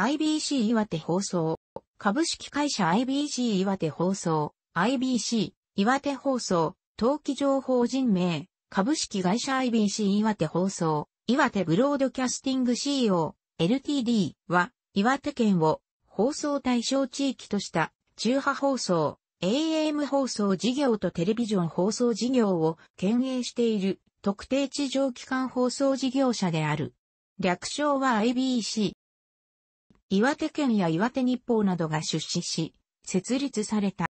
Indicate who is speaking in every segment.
Speaker 1: IBC 岩手放送、株式会社 IBC 岩手放送、IBC 岩手放送、登記情報人名、株式会社 IBC 岩手放送、岩手ブロードキャスティング CO、LTD は、岩手県を放送対象地域とした中波放送、AM 放送事業とテレビジョン放送事業を兼営している特定地上機関放送事業者である。略称は IBC。岩手県や岩手日報などが出資し、設立された、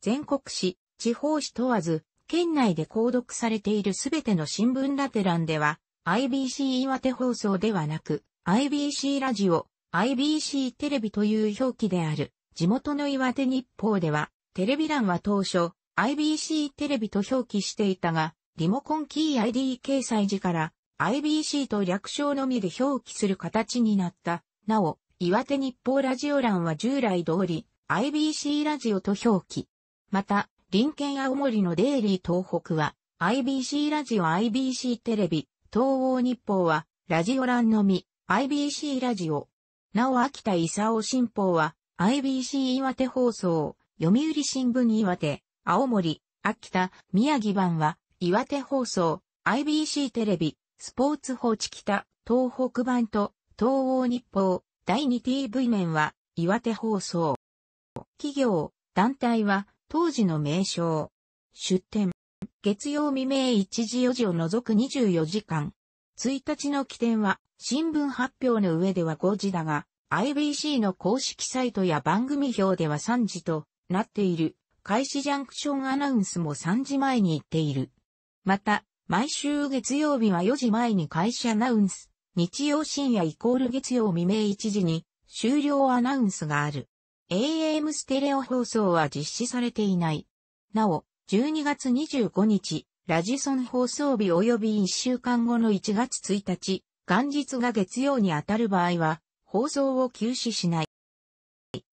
Speaker 1: 全国紙、地方紙問わず、県内で購読されているすべての新聞ラテ欄では、IBC 岩手放送ではなく、IBC ラジオ、IBC テレビという表記である、地元の岩手日報では、テレビ欄は当初、IBC テレビと表記していたが、リモコンキー ID 掲載時から、IBC と略称のみで表記する形になった。なお、岩手日報ラジオ欄は従来通り IBC ラジオと表記。また、林県青森のデイリー東北は IBC ラジオ IBC テレビ、東欧日報はラジオ欄のみ IBC ラジオ。なお秋田伊尾新報は IBC 岩手放送、読売新聞岩手、青森、秋田、宮城版は岩手放送、IBC テレビ、スポーツ報知北、東北版と東欧日報、第 2TV 面は岩手放送。企業、団体は当時の名称。出店。月曜未明1時4時を除く24時間。1日の起点は新聞発表の上では5時だが、IBC の公式サイトや番組表では3時となっている。開始ジャンクションアナウンスも3時前に行っている。また、毎週月曜日は4時前に開始アナウンス。日曜深夜イコール月曜未明1時に終了アナウンスがある。AM ステレオ放送は実施されていない。なお、12月25日、ラジソン放送日及び1週間後の1月1日、元日が月曜に当たる場合は、放送を休止しない。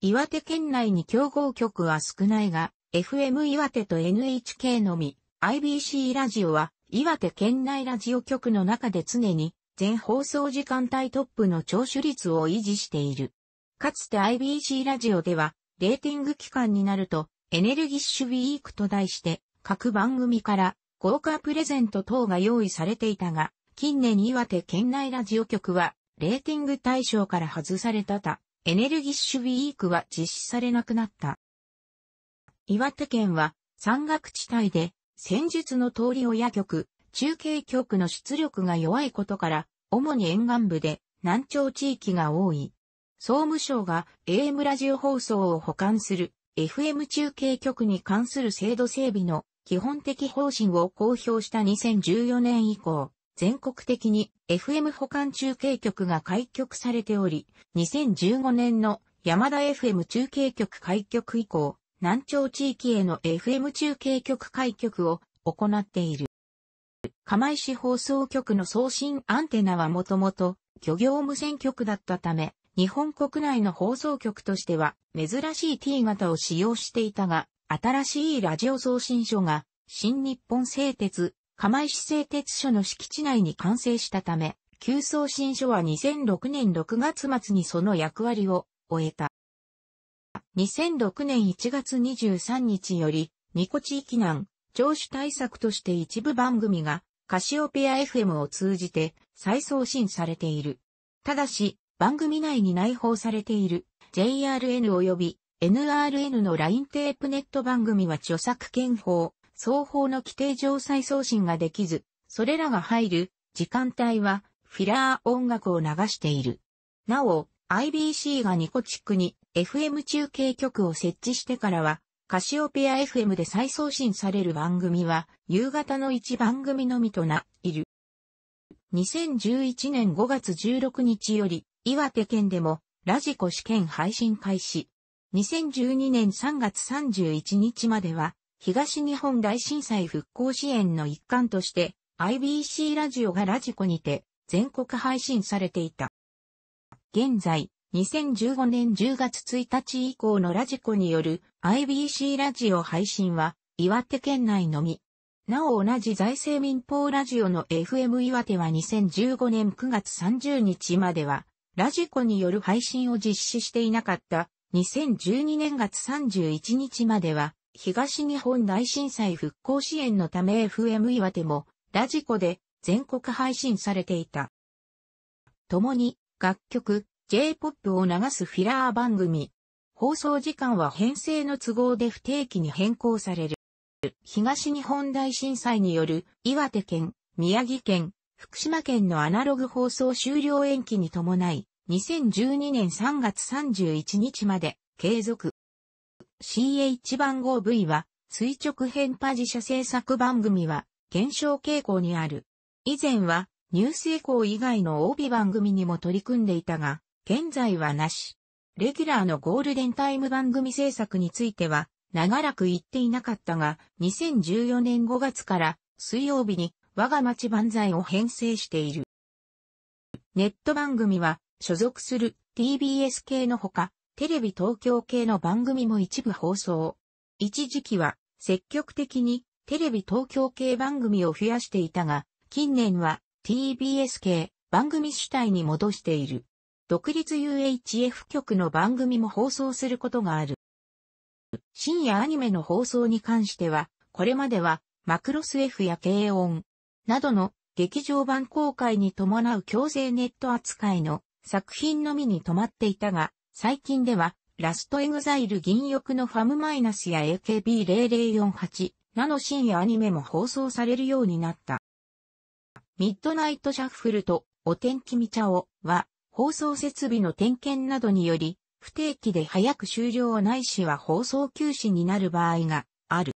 Speaker 1: 岩手県内に競合局は少ないが、FM 岩手と NHK のみ、IBC ラジオは岩手県内ラジオ局の中で常に全放送時間帯トップの聴取率を維持している。かつて IBC ラジオでは、レーティング期間になると、エネルギッシュウィークと題して、各番組から豪華プレゼント等が用意されていたが、近年岩手県内ラジオ局は、レーティング対象から外されたた、エネルギッシュウィークは実施されなくなった。岩手県は、山岳地帯で、戦術の通り親局、中継局の出力が弱いことから、主に沿岸部で南朝地域が多い。総務省が AM ラジオ放送を保管する FM 中継局に関する制度整備の基本的方針を公表した2014年以降、全国的に FM 保管中継局が開局されており、2015年の山田 FM 中継局開局以降、南朝地域への FM 中継局開局を行っている。釜石放送局の送信アンテナはもともと漁業無線局だったため、日本国内の放送局としては珍しい T 型を使用していたが、新しいラジオ送信所が新日本製鉄、釜石製鉄所の敷地内に完成したため、旧送信所は2006年6月末にその役割を終えた。2006年1月23日より、ニコ地域南、聴取対策として一部番組がカシオペア FM を通じて再送信されている。ただし、番組内に内包されている JRN 及び NRN のラインテープネット番組は著作権法、双方の規定上再送信ができず、それらが入る時間帯はフィラー音楽を流している。なお、IBC がニコチックに FM 中継局を設置してからはカシオペア FM で再送信される番組は、夕方の1番組のみとな、いる。2011年5月16日より、岩手県でも、ラジコ試験配信開始。2012年3月31日までは、東日本大震災復興支援の一環として、IBC ラジオがラジコにて、全国配信されていた。現在、2015年10月1日以降のラジコによる IBC ラジオ配信は岩手県内のみ。なお同じ財政民放ラジオの FM 岩手は2015年9月30日までは、ラジコによる配信を実施していなかった2012年月31日までは、東日本大震災復興支援のため FM 岩手もラジコで全国配信されていた。共に楽曲、J-POP を流すフィラー番組、放送時間は編成の都合で不定期に変更される。東日本大震災による岩手県、宮城県、福島県のアナログ放送終了延期に伴い、2012年3月31日まで継続。CH 番号 V は垂直変波自社制作番組は減少傾向にある。以前はニュース以降以外の帯番組にも取り組んでいたが、現在はなし。レギュラーのゴールデンタイム番組制作については、長らく言っていなかったが、2014年5月から水曜日に我が町万歳を編成している。ネット番組は所属する TBS 系のほか、テレビ東京系の番組も一部放送。一時期は積極的にテレビ東京系番組を増やしていたが、近年は TBS 系番組主体に戻している。独立 UHF 局の番組も放送することがある。深夜アニメの放送に関しては、これまでは、マクロス F や軽音などの劇場版公開に伴う強制ネット扱いの作品のみに止まっていたが、最近では、ラストエグザイル銀翼のファムマイナスや AKB0048 など深夜アニメも放送されるようになった。ミッドナイトシャッフルとお天気みちゃおは放送設備の点検などにより、不定期で早く終了ないしは放送休止になる場合がある。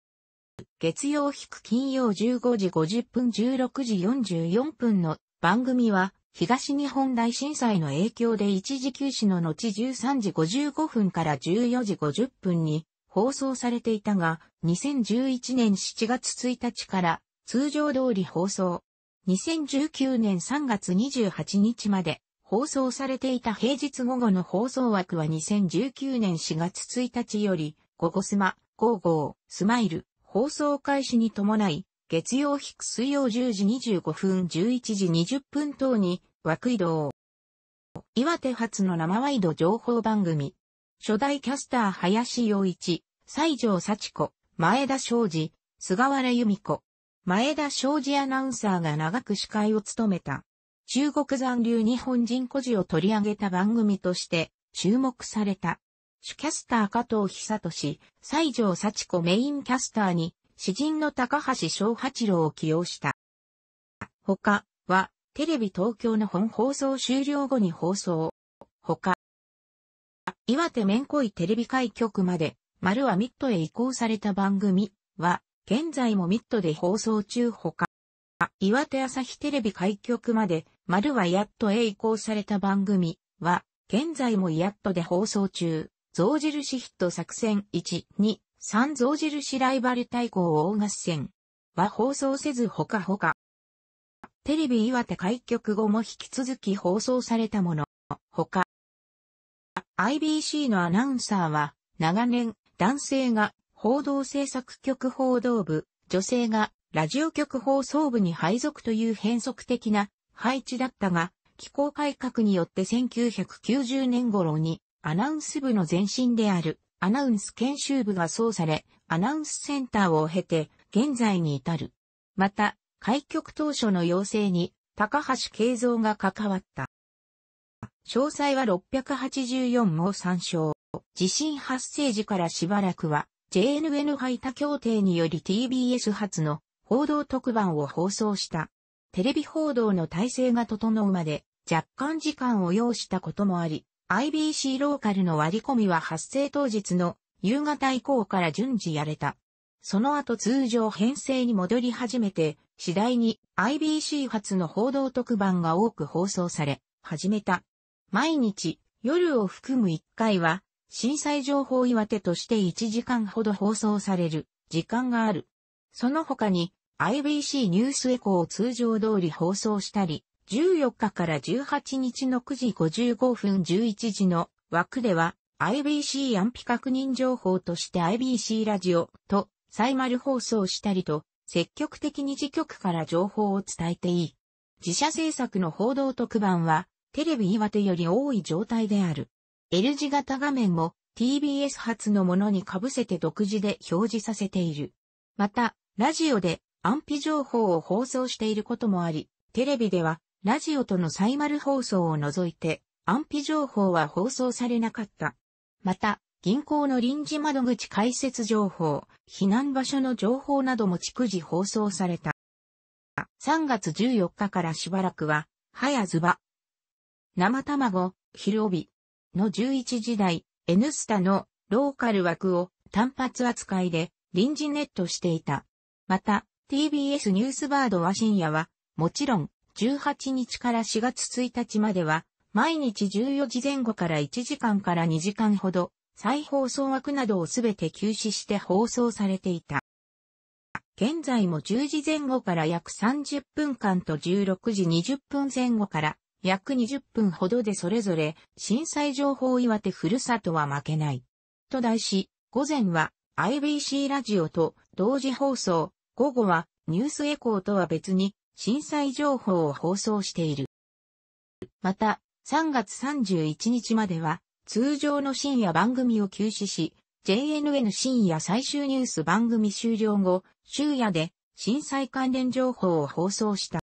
Speaker 1: 月曜引く金曜15時50分16時44分の番組は東日本大震災の影響で一時休止の後13時55分から14時50分に放送されていたが2011年7月1日から通常通り放送。2019年3月28日まで放送されていた平日午後の放送枠は2019年4月1日より、午後スマ、午後、スマイル、放送開始に伴い、月曜日水曜10時25分11時20分等に枠移動。岩手発の生ワイド情報番組。初代キャスター林洋一、西条幸子、前田昌司、菅原由美子。前田昌司アナウンサーが長く司会を務めた。中国残留日本人孤児を取り上げた番組として注目された。主キャスター加藤久俊、西条幸子メインキャスターに、詩人の高橋昭八郎を起用した。他は、テレビ東京の本放送終了後に放送。他、岩手めんこいテレビ開局まで、丸はミッドへ移行された番組は、現在もミッドで放送中他。岩手朝日テレビ開局まで、丸はやっとへ移行された番組は、現在もやっとで放送中、象印ヒット作戦1、2、3象印ライバル対抗大合戦は放送せずほかほか。テレビ岩手開局後も引き続き放送されたもの、ほか。IBC のアナウンサーは、長年、男性が報道制作局報道部、女性がラジオ局放送部に配属という変則的な配置だったが、機構改革によって1990年頃にアナウンス部の前身であるアナウンス研修部が創され、アナウンスセンターを経て現在に至る。また、開局当初の要請に高橋慶三が関わった。詳細は684も参照。地震発生時からしばらくは JNN ハイタ協定により TBS 発の報道特番を放送した。テレビ報道の体制が整うまで若干時間を要したこともあり、IBC ローカルの割り込みは発生当日の夕方以降から順次やれた。その後通常編成に戻り始めて、次第に IBC 発の報道特番が多く放送され、始めた。毎日、夜を含む1回は、震災情報岩手として1時間ほど放送される、時間がある。その他に、IBC ニュースエコーを通常通り放送したり、14日から18日の9時55分11時の枠では IBC 安否確認情報として IBC ラジオと再ル放送したりと積極的に自局から情報を伝えていい。自社制作の報道特番はテレビ岩手より多い状態である。L 字型画面も TBS 発のものに被せて独自で表示させている。また、ラジオで安否情報を放送していることもあり、テレビではラジオとのサイマル放送を除いて安否情報は放送されなかった。また、銀行の臨時窓口開設情報、避難場所の情報なども逐次放送された。3月14日からしばらくは、早ズずば、生卵、昼帯。の11時台、N スタのローカル枠を単発扱いで臨時ネットしていた。また、TBS ニュースバードは深夜は、もちろん、18日から4月1日までは、毎日14時前後から1時間から2時間ほど、再放送枠などをすべて休止して放送されていた。現在も10時前後から約30分間と16時20分前後から約20分ほどでそれぞれ震災情報岩手ふるさとは負けない。と題し、午前は IBC ラジオと同時放送、午後はニュースエコーとは別に震災情報を放送している。また、3月31日までは通常の深夜番組を休止し、JNN 深夜最終ニュース番組終了後、終夜で震災関連情報を放送した。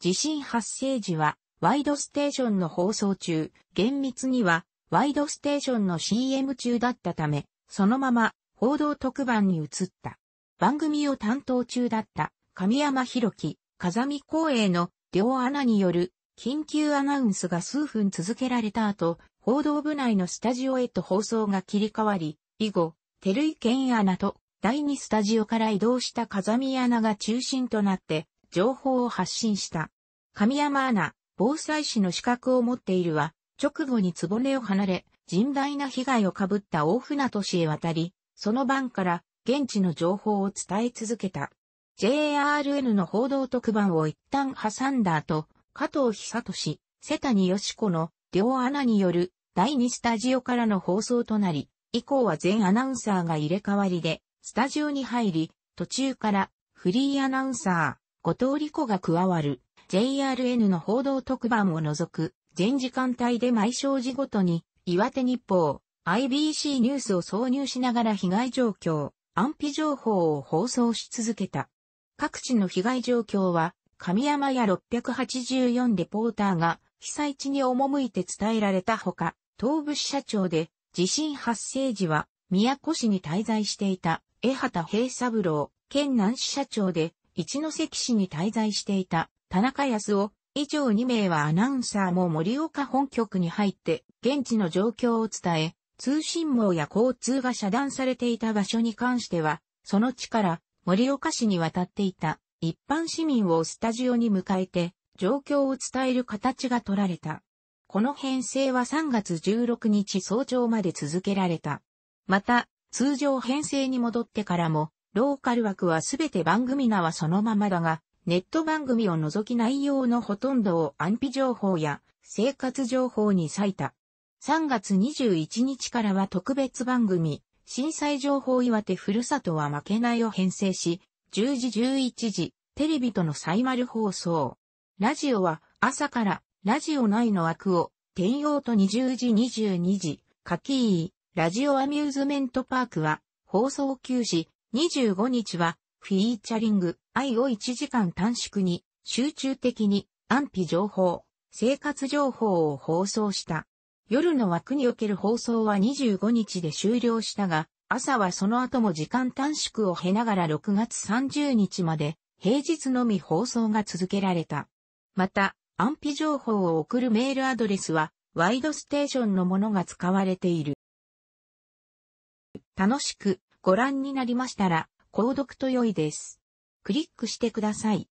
Speaker 1: 地震発生時はワイドステーションの放送中、厳密にはワイドステーションの CM 中だったため、そのまま報道特番に移った。番組を担当中だった神山博樹、風見光栄の両アナによる緊急アナウンスが数分続けられた後、報道部内のスタジオへと放送が切り替わり、以後、照井健アナと第2スタジオから移動した風見アナが中心となって情報を発信した。神山アナ、防災士の資格を持っているは、直後に壺根を離れ、甚大な被害をかぶった大船渡市へ渡り、その晩から現地の情報を伝え続けた。JRN の報道特番を一旦挟んだ後、加藤久俊、瀬谷義子の両アナによる第2スタジオからの放送となり、以降は全アナウンサーが入れ替わりで、スタジオに入り、途中からフリーアナウンサー、後藤理子が加わる JRN の報道特番を除く全時間帯で毎正時ごとに岩手日報、IBC ニュースを挿入しながら被害状況、安否情報を放送し続けた。各地の被害状況は、神山や684レポーターが被災地に赴いて伝えられたほか、東部支社長で地震発生時は宮古市に滞在していた江畑平三郎、県南支社長で一関市に滞在していた田中康夫、以上2名はアナウンサーも盛岡本局に入って現地の状況を伝え、通信網や交通が遮断されていた場所に関しては、その地から盛岡市に渡っていた一般市民をスタジオに迎えて状況を伝える形が取られた。この編成は3月16日早朝まで続けられた。また、通常編成に戻ってからも、ローカル枠はすべて番組名はそのままだが、ネット番組を除き内容のほとんどを安否情報や生活情報に割いた。3月21日からは特別番組、震災情報岩手ふるさとは負けないを編成し、10時11時、テレビとの再丸放送。ラジオは朝からラジオ内の枠を転用と20時22時、柿井ラジオアミューズメントパークは放送休止、25日はフィーチャリング、愛を1時間短縮に集中的に安否情報、生活情報を放送した。夜の枠における放送は25日で終了したが、朝はその後も時間短縮を経ながら6月30日まで平日のみ放送が続けられた。また、安否情報を送るメールアドレスは、ワイドステーションのものが使われている。楽しくご覧になりましたら、購読と良いです。クリックしてください。